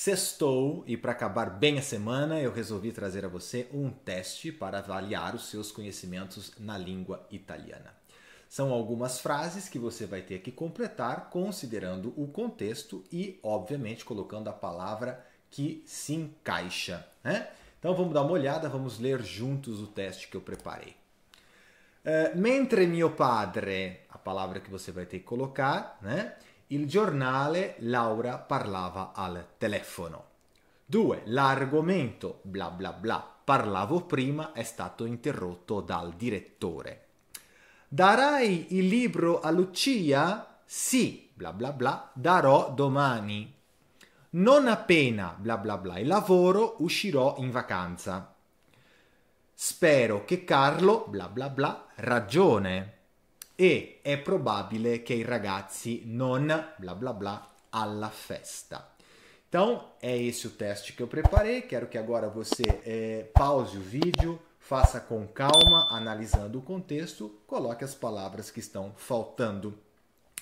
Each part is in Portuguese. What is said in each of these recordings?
Sextou e para acabar bem a semana, eu resolvi trazer a você um teste para avaliar os seus conhecimentos na língua italiana. São algumas frases que você vai ter que completar considerando o contexto e, obviamente, colocando a palavra que se encaixa. Né? Então vamos dar uma olhada, vamos ler juntos o teste que eu preparei. Uh, mentre mio padre, a palavra que você vai ter que colocar, né? Il giornale Laura parlava al telefono. 2. L'argomento bla bla bla parlavo prima è stato interrotto dal direttore. Darai il libro a Lucia? Sì, bla bla bla, darò domani. Non appena bla bla bla il lavoro uscirò in vacanza. Spero che Carlo bla bla bla ragione. e è probabile che i ragazzi non blá blá blá alla festa. Então, é esse o teste que eu preparei. Quero que agora você é, pause o vídeo, faça com calma, analisando o contexto, coloque as palavras que estão faltando.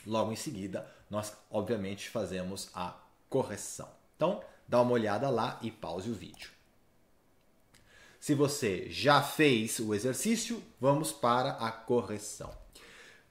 Logo em seguida, nós obviamente fazemos a correção. Então, dá uma olhada lá e pause o vídeo. Se você já fez o exercício, vamos para a correção.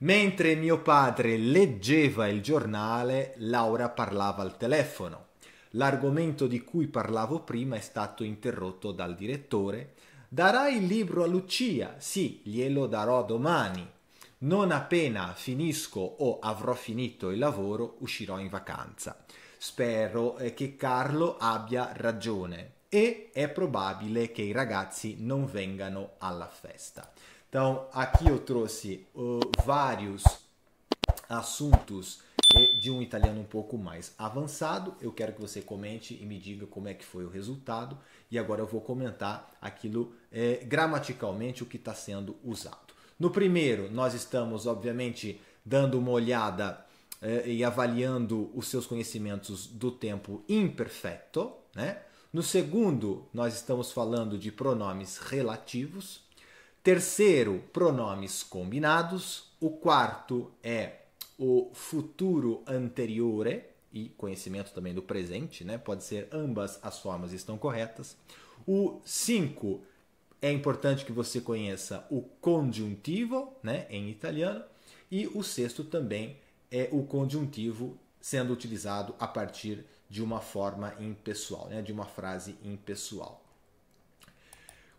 Mentre mio padre leggeva il giornale, Laura parlava al telefono. L'argomento di cui parlavo prima è stato interrotto dal direttore. Darai il libro a Lucia? Sì, glielo darò domani. Non appena finisco o avrò finito il lavoro, uscirò in vacanza. Spero eh, che Carlo abbia ragione e è probabile che i ragazzi non vengano alla festa. Então, aqui eu trouxe uh, vários assuntos eh, de um italiano um pouco mais avançado. Eu quero que você comente e me diga como é que foi o resultado. E agora eu vou comentar aquilo eh, gramaticalmente o que está sendo usado. No primeiro, nós estamos obviamente dando uma olhada eh, e avaliando os seus conhecimentos do tempo imperfeito, né? No segundo, nós estamos falando de pronomes relativos. Terceiro, pronomes combinados. O quarto é o futuro anteriore e conhecimento também do presente, né? Pode ser ambas as formas estão corretas. O cinco é importante que você conheça o conjuntivo, né, em italiano, e o sexto também é o conjuntivo sendo utilizado a partir de uma forma impessoal, né, de uma frase impessoal.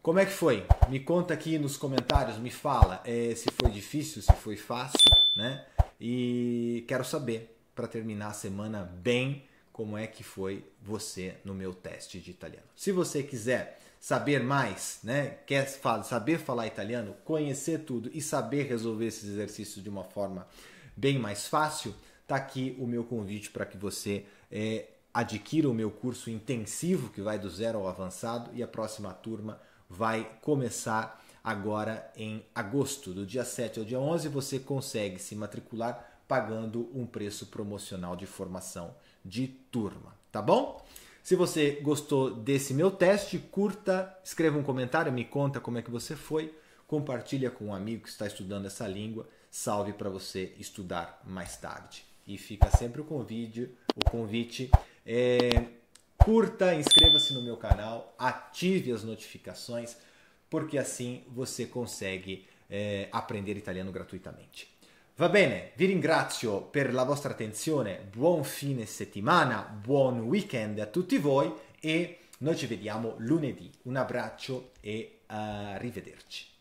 Como é que foi? Me conta aqui nos comentários, me fala é, se foi difícil, se foi fácil, né? E quero saber, para terminar a semana bem, como é que foi você no meu teste de italiano. Se você quiser saber mais, né? Quer saber falar italiano, conhecer tudo e saber resolver esses exercícios de uma forma bem mais fácil, tá aqui o meu convite para que você é, adquira o meu curso intensivo que vai do zero ao avançado e a próxima turma vai começar agora em agosto. Do dia 7 ao dia 11 você consegue se matricular pagando um preço promocional de formação de turma, tá bom? Se você gostou desse meu teste, curta, escreva um comentário, me conta como é que você foi, compartilha com um amigo que está estudando essa língua, salve para você estudar mais tarde. E fica sempre o convite, o convite é curta, inscreva-se no meu canal, ative as notificações, porque assim você consegue eh, aprendere italiano gratuitamente. Va bene, vi ringrazio per la vostra attenzione, buon fine settimana, buon weekend a tutti voi e noi ci vediamo lunedì. Un abbraccio e arrivederci.